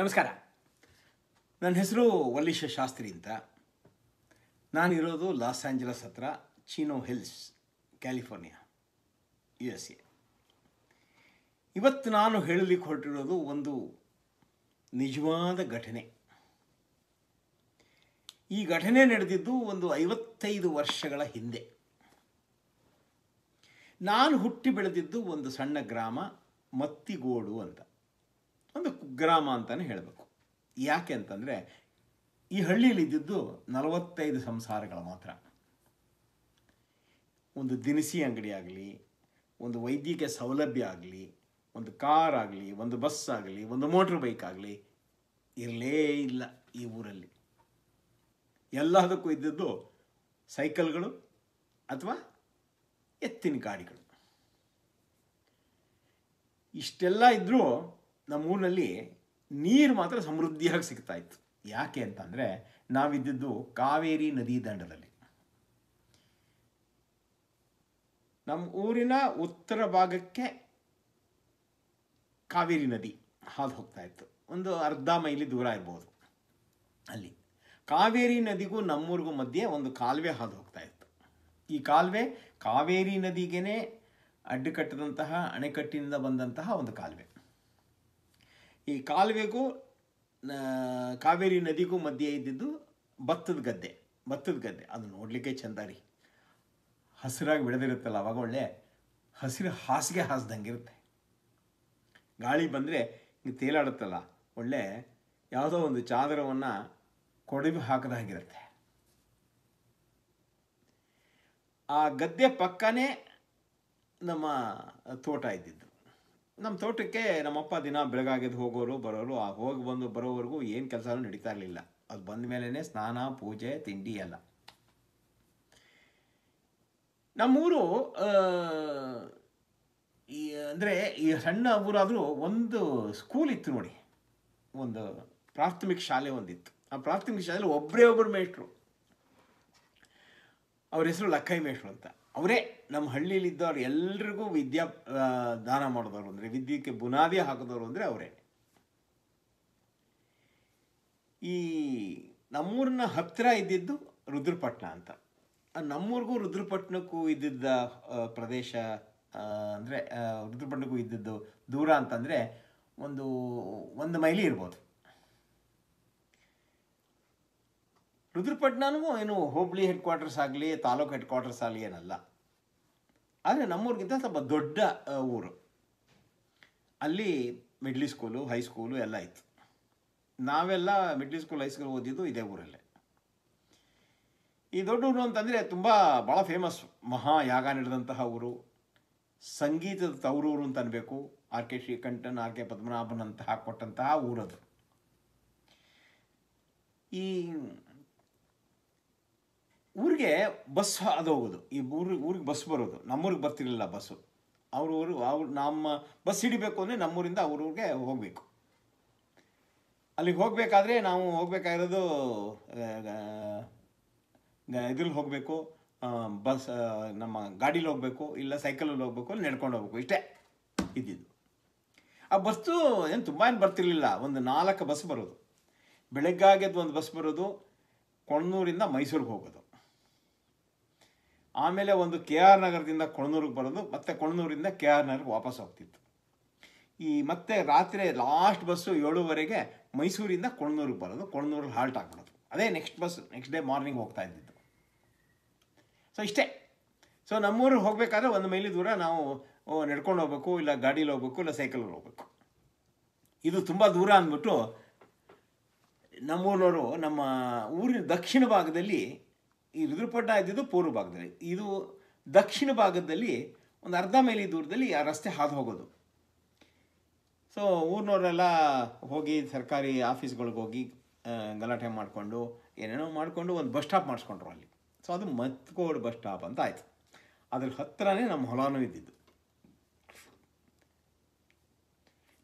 ನಮಸ್ಕಾರ ನನ್ನ ಹೆಸರು ವಲ್ಲೀಶ ಶಾಸ್ತ್ರಿ ಅಂತ ನಾನಿರೋದು ಲಾಸ್ ಆ್ಯಂಜಲಸ್ ಹತ್ರ Chino Hills California U S A ಇವತ್ತು ನಾನು ಹೇಳಲಿಕ್ಕೆ ಹೊರಟಿರೋದು ಒಂದು ನಿಜವಾದ ಘಟನೆ ಈ ಘಟನೆ ನಡೆದಿದ್ದು ಒಂದು ಐವತ್ತೈದು ವರ್ಷಗಳ ಹಿಂದೆ ನಾನು ಹುಟ್ಟಿ ಬೆಳೆದಿದ್ದು ಒಂದು ಸಣ್ಣ ಗ್ರಾಮ ಮತ್ತಿಗೋಡು ಅಂತ ಒಂದು ಗ್ರಾಮ ಅಂತಲೇ ಹೇಳಬೇಕು ಯಾಕೆ ಅಂತಂದರೆ ಈ ಹಳ್ಳಿಯಲ್ಲಿ ಇದ್ದಿದ್ದು ನಲವತ್ತೈದು ಸಂಸಾರಗಳು ಮಾತ್ರ ಒಂದು ದಿನಸಿ ಅಂಗಡಿ ಆಗಲಿ ಒಂದು ವೈದ್ಯಕೀಯ ಸೌಲಭ್ಯ ಆಗಲಿ ಒಂದು ಕಾರ್ ಆಗಲಿ ಒಂದು ಬಸ್ ಆಗಲಿ ಒಂದು ಮೋಟ್ರ್ ಬೈಕ್ ಆಗಲಿ ಇರಲೇ ಇಲ್ಲ ಈ ಊರಲ್ಲಿ ಎಲ್ಲದಕ್ಕೂ ಇದ್ದದ್ದು ಸೈಕಲ್ಗಳು ಅಥವಾ ಎತ್ತಿನ ಗಾಡಿಗಳು ಇಷ್ಟೆಲ್ಲ ಇದ್ದರೂ ನಮ್ಮೂರಿನಲ್ಲಿ ನೀರು ಮಾತ್ರ ಸಮೃದ್ಧಿಯಾಗಿ ಸಿಗ್ತಾ ಇತ್ತು ಯಾಕೆ ಅಂತಂದರೆ ನಾವಿದ್ದಿದ್ದು ಕಾವೇರಿ ನದಿ ದಂಡದಲ್ಲಿ ನಮ್ಮ ಊರಿನ ಉತ್ತರ ಭಾಗಕ್ಕೆ ಕಾವೇರಿ ನದಿ ಹಾದು ಹೋಗ್ತಾ ಇತ್ತು ಒಂದು ಅರ್ಧ ಮೈಲಿ ದೂರ ಇರ್ಬೋದು ಅಲ್ಲಿ ಕಾವೇರಿ ನದಿಗೂ ನಮ್ಮೂರಿಗೂ ಮಧ್ಯೆ ಒಂದು ಕಾಲುವೆ ಹಾದು ಹೋಗ್ತಾ ಇತ್ತು ಈ ಕಾಲುವೆ ಕಾವೇರಿ ನದಿಗೆ ಅಡ್ಡಿಕಟ್ಟದಂತಹ ಅಣೆಕಟ್ಟಿನಿಂದ ಬಂದಂತಹ ಒಂದು ಕಾಲುವೆ ಈ ಕಾಲುವೆಗೂ ಕಾವೇರಿ ನದಿಗೂ ಮಧ್ಯೆ ಇದ್ದಿದ್ದು ಭತ್ತದ ಗದ್ದೆ ಭತ್ತದ ಗದ್ದೆ ಅದು ನೋಡಲಿಕ್ಕೆ ಚೆಂದ ರೀ ಹಸಿರಾಗಿ ಬೆಳೆದಿರುತ್ತಲ್ಲ ಅವಾಗ ಒಳ್ಳೆ ಹಸಿರು ಹಾಸಿಗೆ ಹಾಸ್ದಂಗೆ ಇರುತ್ತೆ ಗಾಳಿ ಬಂದರೆ ಹಿಂಗೆ ತೇಲಾಡುತ್ತಲ್ಲ ಒಳ್ಳೆ ಯಾವುದೋ ಒಂದು ಚಾದರವನ್ನು ಕೊಡವಿ ಹಾಕದಾಗಿರುತ್ತೆ ಆ ಗದ್ದೆ ಪಕ್ಕನೇ ನಮ್ಮ ತೋಟ ಇದ್ದಿದ್ದು ನಮ್ಮ ತೋಟಕ್ಕೆ ನಮ್ಮಪ್ಪ ದಿನ ಬೆಳಗಾಗಿದ್ದು ಹೋಗೋರು ಬರೋರು ಆ ಹೋಗಿ ಬಂದು ಬರೋವರೆಗೂ ಏನು ಕೆಲಸನೂ ನಡೀತಾ ಇರಲಿಲ್ಲ ಅದು ಬಂದ ಮೇಲೇ ಸ್ನಾನ ಪೂಜೆ ತಿಂಡಿ ಎಲ್ಲ ನಮ್ಮೂರು ಈ ಅಂದರೆ ಈ ಸಣ್ಣ ಊರಾದರೂ ಒಂದು ಸ್ಕೂಲ್ ಇತ್ತು ನೋಡಿ ಒಂದು ಪ್ರಾಥಮಿಕ ಶಾಲೆ ಒಂದಿತ್ತು ಆ ಪ್ರಾಥಮಿಕ ಶಾಲೆಯಲ್ಲಿ ಒಬ್ಬರೇ ಒಬ್ಬರು ಮೇಷ್ಟ್ರು ಅವ್ರ ಹೆಸರು ಲಕ್ಕೈ ಮೇಷ್ಟ್ರು ಅಂತ ಅವರೇ ನಮ್ಮ ಹಳ್ಳಿಯಲ್ಲಿ ಇದ್ದವ್ರು ಎಲ್ರಿಗೂ ವಿದ್ಯಾ ದಾನ ಮಾಡಿದವರು ಅಂದರೆ ವಿದ್ಯಕ್ಕೆ ಬುನಾದಿ ಹಾಕಿದವರು ಅಂದರೆ ಅವರೇ ಈ ನಮ್ಮೂರಿನ ಹತ್ತಿರ ಇದ್ದಿದ್ದು ರುದ್ರಪಟ್ಟಣ ಅಂತ ನಮ್ಮೂರಿಗೂ ರುದ್ರಪಟ್ಟಣಕ್ಕೂ ಇದ್ದಿದ್ದ ಪ್ರದೇಶ ಅಂದರೆ ರುದ್ರಪಟ್ಟಣಕ್ಕೂ ಇದ್ದಿದ್ದು ದೂರ ಅಂತಂದರೆ ಒಂದು ಒಂದು ಮೈಲಿ ಇರ್ಬೋದು ರುದ್ರಪಟ್ಟಣನೂ ಏನು ಹೋಬಳಿ ಹೆಡ್ ಕ್ವಾರ್ಟರ್ಸ್ ಆಗಲಿ ತಾಲೂಕು ಹೆಡ್ ಕ್ವಾರ್ಟರ್ಸ್ ಆಗಲಿ ಏನಲ್ಲ ಆದರೆ ನಮ್ಮೂರಿಗಿಂತ ಸ್ವಲ್ಪ ದೊಡ್ಡ ಊರು ಅಲ್ಲಿ ಮಿಡ್ಲಿ ಸ್ಕೂಲು ಹೈಸ್ಕೂಲು ಎಲ್ಲ ಇತ್ತು ನಾವೆಲ್ಲ ಮಿಡ್ಲಿ ಸ್ಕೂಲ್ ಹೈಸ್ಕೂಲ್ ಓದಿದ್ದು ಇದೇ ಊರಲ್ಲೇ ಈ ದೊಡ್ಡ ಊರು ಅಂತಂದರೆ ತುಂಬ ಭಾಳ ಫೇಮಸ್ ಮಹಾಯಾಗ ನಡೆದಂತಹ ಊರು ಸಂಗೀತದ ತವರೂರು ಅಂತ ಅನ್ಬೇಕು R K Srikanthan R K ಪದ್ಮನಾಭನಂತಹ ಕೊಟ್ಟಂತಹ ಊರದು ಈ ಊರಿಗೆ ಬಸ್ ಅದು ಹೋಗೋದು ಈ ಊರಿಗೆ ಊರಿಗೆ ಬಸ್ ಬರೋದು ನಮ್ಮೂರಿಗೆ ಬರ್ತಿರಲಿಲ್ಲ ಬಸ್ಸು ಅವ್ರ ಊರು ಅವ್ರು ನಮ್ಮ ಬಸ್ ಹಿಡಿಬೇಕು ಅಂದರೆ ನಮ್ಮೂರಿಂದ ಅವ್ರ ಊರಿಗೆ ಹೋಗಬೇಕು ಅಲ್ಲಿಗೆ ಹೋಗಬೇಕಾದ್ರೆ ನಾವು ಹೋಗ್ಬೇಕಾಗಿರೋದು ಇದ್ರಲ್ಲಿ ಹೋಗಬೇಕು ಬಸ್ ನಮ್ಮ ಗಾಡೀಲಿ ಹೋಗಬೇಕು ಇಲ್ಲ ಸೈಕಲಲ್ಲಿ ಹೋಗಬೇಕು ಅಲ್ಲಿ ನಡ್ಕೊಂಡು ಹೋಗ್ಬೇಕು ಇಷ್ಟೇ ಇದ್ದಿದ್ದು ಆ ಬಸ್ಸು ಏನು ತುಂಬ ಏನು ಬರ್ತಿರ್ಲಿಲ್ಲ ಒಂದು ನಾಲ್ಕು ಬಸ್ ಬರೋದು ಬೆಳಗ್ಗಾಗೆದ್ದು ಒಂದು ಬಸ್ ಬರೋದು ಕೊಣ್ಣೂರಿಂದ ಮೈಸೂರಿಗೆ ಹೋಗೋದು ಆಮೇಲೆ ಒಂದು ಕೆ ಆರ್ ನಗರದಿಂದ ಕೊಣನೂರಿಗೆ ಬರೋದು ಮತ್ತೆ ಕೊಣನೂರಿಂದ ಕೆ ಆರ್ ನಗರ್ಗೆ ವಾಪಸ್ ಹೋಗ್ತಿತ್ತು ಈ ಮತ್ತೆ ರಾತ್ರಿ ಲಾಸ್ಟ್ ಬಸ್ಸು ಏಳುವರೆಗೆ ಮೈಸೂರಿಂದ ಕೊಣನೂರಿಗೆ ಬರೋದು ಕೊಣನೂರಲ್ಲಿ ಹಾಲ್ಟ್ ಆಗ್ಬಿಡೋದು ಅದೇ next bus next day morning ಹೋಗ್ತಾ ಇದ್ದಿದ್ದು ಸೊ ಇಷ್ಟೇ ಸೊ ನಮ್ಮೂರಿಗೆ ಹೋಗಬೇಕಾದ್ರೆ ಒಂದು ಮೈಲಿ ದೂರ ನಾವು ನಡ್ಕೊಂಡು ಹೋಗ್ಬೇಕು ಇಲ್ಲ ಗಾಡೀಲಿ ಹೋಗ್ಬೇಕು ಇಲ್ಲ ಸೈಕಲಲ್ಲಿ ಹೋಗ್ಬೇಕು ಇದು ತುಂಬ ದೂರ ಅಂದ್ಬಿಟ್ಟು ನಮ್ಮೂರವರು ನಮ್ಮ ಊರಿನ ದಕ್ಷಿಣ ಭಾಗದಲ್ಲಿ ಈ ರುದ್ರಪಟ್ಟಣ ಇದ್ದಿದ್ದು ಪೂರ್ವ ಭಾಗದಲ್ಲಿ ಇದು ದಕ್ಷಿಣ ಭಾಗದಲ್ಲಿ ಒಂದು ಅರ್ಧ ಮೈಲಿ ದೂರದಲ್ಲಿ ಆ ರಸ್ತೆ ಹಾದು ಹೋಗೋದು ಸೊ ಊರಿನವರೆಲ್ಲ ಹೋಗಿ ಸರ್ಕಾರಿ ಆಫೀಸ್ಗಳಿಗೆ ಹೋಗಿ ಗಲಾಟೆ ಮಾಡಿಕೊಂಡು ಏನೇನೋ ಮಾಡಿಕೊಂಡು ಒಂದು ಬಸ್ ಸ್ಟಾಪ್ ಮಾಡಿಸ್ಕೊಂಡ್ರು ಅಲ್ಲಿ ಸೊ ಅದು ಮತ್ಕೋಡ್ ಬಸ್ ಸ್ಟಾಪ್ ಅಂತ ಆಯಿತು ಅದ್ರ ಹತ್ತಿರನೇ ನಮ್ಮ ಹೊಲನೂ ಇದ್ದಿದ್ದು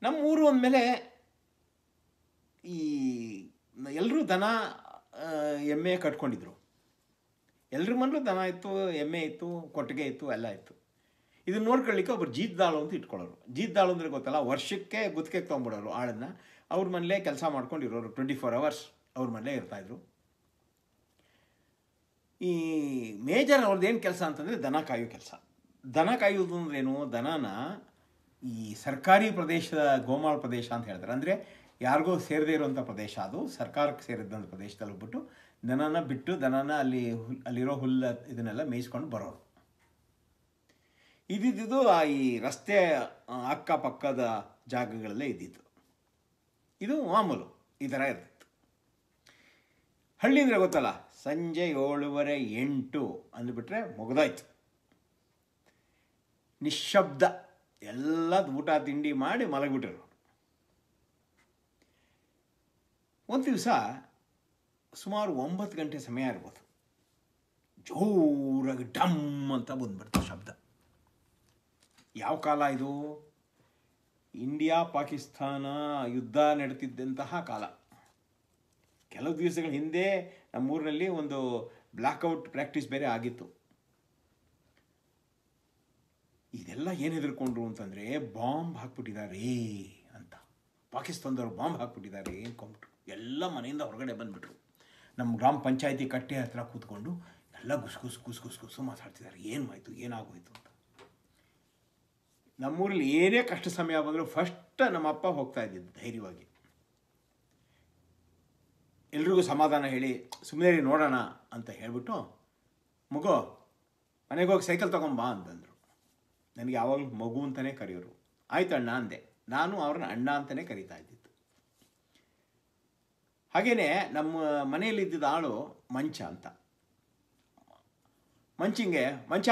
ನಮ್ಮ ಊರು ಅಂದಮೇಲೆ ಈ ಎಲ್ಲರೂ ದನ ಎಮ್ಮೆ ಕಟ್ಕೊಂಡಿದ್ರು ಎಲ್ಲರ ಮನೇಲೂ ದನ ಇತ್ತು ಎಮ್ಮೆ ಇತ್ತು ಕೊಟ್ಟಿಗೆ ಇತ್ತು ಎಲ್ಲ ಇತ್ತು ಇದನ್ನ ನೋಡ್ಕೊಳ್ಳಿಕ್ಕೆ ಒಬ್ರು ಜೀದ್ದಾಳು ಅಂತ ಇಟ್ಕೊಳ್ಳೋರು ಜೀದ್ದಾಳು ಅಂದರೆ ಗೊತ್ತಲ್ಲ ವರ್ಷಕ್ಕೆ ಗುತ್ತಿಗೆ ತೊಗೊಂಬಿಡೋರು ಆಳನ್ನು ಅವ್ರ ಮನೇಲೇ ಕೆಲಸ ಮಾಡ್ಕೊಂಡಿರೋರು ಟ್ವೆಂಟಿ ಫೋರ್ ಅವರ್ಸ್ ಅವ್ರ ಮನೇಲೇ ಇರ್ತಾಯಿದ್ರು ಈ ಮೇಜರ್ ಏನು ಕೆಲಸ ಅಂತಂದರೆ ದನ ಕಾಯೋ ಕೆಲಸ ದನ ಕಾಯೋದು ಅಂದ್ರೇನು ದನನ ಈ ಸರ್ಕಾರಿ ಪ್ರದೇಶದ ಗೋಮಾಳ ಪ್ರದೇಶ ಅಂತ ಹೇಳ್ತಾರೆ ಅಂದರೆ ಯಾರಿಗೋ ಸೇರದೇ ಇರುವಂಥ ಪ್ರದೇಶ ಅದು ಸರ್ಕಾರಕ್ಕೆ ಸೇರಿದ್ದಂಥ ಪ್ರದೇಶದಲ್ಲಿ ಹೋಗ್ಬಿಟ್ಟು ದನನ ಬಿಟ್ಟು ದನನ ಅಲ್ಲಿ ಅಲ್ಲಿರೋ ಹುಲ್ಲ ಇದನ್ನೆಲ್ಲ ಮೇಯಿಸ್ಕೊಂಡು ಬರೋರು ಇದ್ದಿದ್ದು ಆ ಈ ರಸ್ತೆ ಅಕ್ಕಪಕ್ಕದ ಜಾಗಗಳಲ್ಲೇ ಇದ್ದಿದ್ದು ಇದು ಮಾಮೂಲು ಈ ಥರ ಇರ್ತಿತ್ತು ಹಳ್ಳಿ ಅಂದರೆ ಗೊತ್ತಲ್ಲ ಸಂಜೆ ಏಳುವರೆ ಎಂಟು ಅಂದ್ಬಿಟ್ರೆ ಮುಗ್ದಾಯ್ತು ನಿಶಬ್ದ ಎಲ್ಲದ ಊಟ ತಿಂಡಿ ಮಾಡಿ ಮಲಗಿಬಿಟ್ಟರು ಒಂದು ದಿವಸ ಸುಮಾರು ಒಂಬತ್ತು ಗಂಟೆ ಸಮಯ ಇರ್ಬೋದು ಜೋರಾಗಿ ಡಮ್ ಅಂತ ಬಂದ್ಬಿಡ್ತು ಶಬ್ದ ಯಾವ ಕಾಲ ಇದು ಇಂಡಿಯಾ ಪಾಕಿಸ್ತಾನ ಯುದ್ಧ ನಡೆತಿದ್ದಂತಹ ಕಾಲ ಕೆಲವು ದಿವಸಗಳ ಹಿಂದೆ ನಮ್ಮೂರಿನಲ್ಲಿ ಒಂದು ಬ್ಲ್ಯಾಕ್ಔಟ್ ಪ್ರಾಕ್ಟೀಸ್ ಬೇರೆ ಆಗಿತ್ತು ಇದೆಲ್ಲ ಏನು ಹೆದರ್ಕೊಂಡ್ರು ಅಂತಂದರೆ ಬಾಂಬ್ ಹಾಕ್ಬಿಟ್ಟಿದ್ದಾರೆ ಅಂತ ಪಾಕಿಸ್ತಾನದವರು ಬಾಂಬ್ ಹಾಕ್ಬಿಟ್ಟಿದ್ದಾರೆ ಅಂದ್ಕೊಂಬಿಟ್ರು ಎಲ್ಲ ಮನೆಯಿಂದ ಹೊರಗಡೆ ಬಂದುಬಿಟ್ರು ನಮ್ಮ ಗ್ರಾಮ ಪಂಚಾಯತಿ ಕಟ್ಟೆ ಹತ್ರ ಕೂತ್ಕೊಂಡು ಎಲ್ಲ ಗುಸ್ಗುಸ್ ಗುಸ್ ಗುಸ್ ಗುಸು ಮಾತಾಡ್ತಿದ್ದಾರೆ ಏನು ಆಯಿತು ಏನಾಗೋಯ್ತು ಅಂತ ನಮ್ಮೂರಲ್ಲಿ ಏನೇ ಕಷ್ಟ ಸಮಯ ಬಂದರೂ ಫಸ್ಟ್ ನಮ್ಮ ಅಪ್ಪ ಹೋಗ್ತಾ ಇದ್ದಿದ್ದು ಧೈರ್ಯವಾಗಿ ಎಲ್ರಿಗೂ ಸಮಾಧಾನ ಹೇಳಿ ಸುಮ್ಮನೆ ನೋಡೋಣ ಅಂತ ಹೇಳಿಬಿಟ್ಟು ಮಗು ಮನೆಗೆ ಹೋಗಿ ಸೈಕಲ್ ತೊಗೊಂಬಾ ಅಂತಂದರು ನನಗೆ ಯಾವಾಗಲೂ ಮಗು ಅಂತಲೇ ಕರೆಯೋರು ಆಯ್ತು ಅಣ್ಣ ಅಂದೆ ನಾನು ಅವ್ರನ್ನ ಅಣ್ಣ ಅಂತಲೇ ಕರಿತಾ ಇದ್ದೆ ಹಾಗೆಯೇ ನಮ್ಮ ಮನೆಯಲ್ಲಿ ಇದ್ದಿದ್ದ ಆಳು ಮಂಚ ಅಂತ ಮಂಚಿಂಗೆ ಮಂಚ